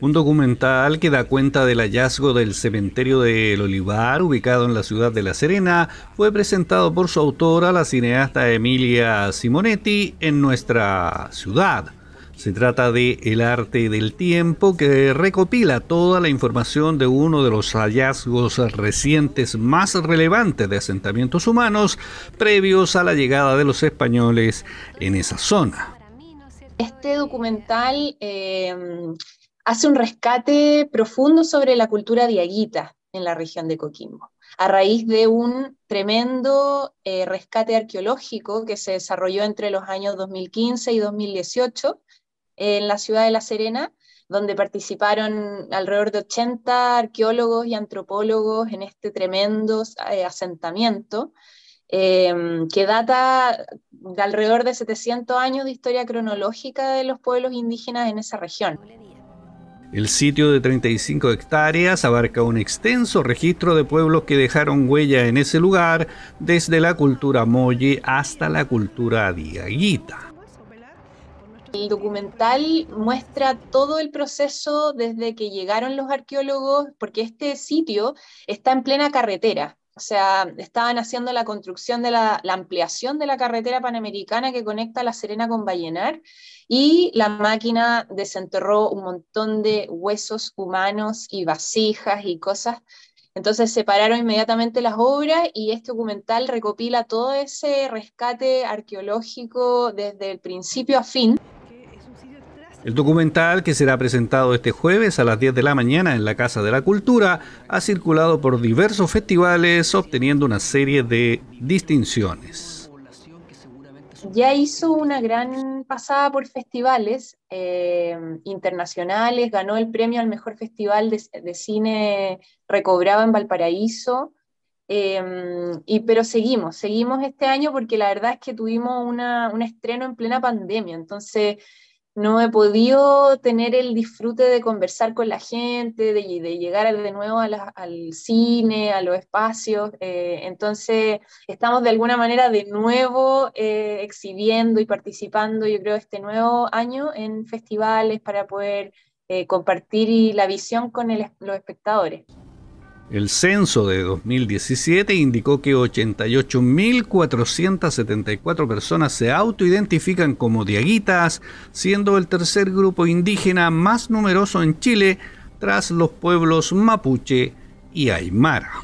Un documental que da cuenta del hallazgo del cementerio del Olivar, ubicado en la ciudad de La Serena, fue presentado por su autora, la cineasta Emilia Simonetti, en nuestra ciudad. Se trata de El arte del tiempo que recopila toda la información de uno de los hallazgos recientes más relevantes de asentamientos humanos previos a la llegada de los españoles en esa zona. Este documental eh, hace un rescate profundo sobre la cultura diaguita en la región de Coquimbo, a raíz de un tremendo eh, rescate arqueológico que se desarrolló entre los años 2015 y 2018 en la ciudad de La Serena, donde participaron alrededor de 80 arqueólogos y antropólogos en este tremendo eh, asentamiento, em, que data de alrededor de 700 años de historia cronológica de los pueblos indígenas en esa región. El sitio de 35 hectáreas abarca un extenso registro de pueblos que dejaron huella en ese lugar, desde la cultura molle hasta la cultura diaguita. El documental muestra todo el proceso desde que llegaron los arqueólogos, porque este sitio está en plena carretera, o sea, estaban haciendo la construcción de la, ampliación de la carretera panamericana que conecta La Serena con Vallenar y la máquina desenterró un montón de huesos humanos y vasijas y cosas. Entonces separaron inmediatamente las obras y este documental recopila todo ese rescate arqueológico desde el principio a fin. El documental, que será presentado este jueves a las 10 de la mañana en la Casa de la Cultura, ha circulado por diversos festivales obteniendo una serie de distinciones. Ya hizo una gran pasada por festivales eh, internacionales, ganó el premio al mejor festival de, cine recobrado en Valparaíso, eh, y, pero seguimos, seguimos este año porque la verdad es que tuvimos un estreno en plena pandemia, entonces no he podido tener el disfrute de conversar con la gente, de, llegar de nuevo al cine, a los espacios. Eh, entonces, estamos de alguna manera de nuevo eh, exhibiendo y participando, yo creo, este nuevo año en festivales para poder eh, compartir la visión con los espectadores. El censo de 2017 indicó que 88.474 personas se autoidentifican como diaguitas, siendo el tercer grupo indígena más numeroso en Chile tras los pueblos mapuche y aymara.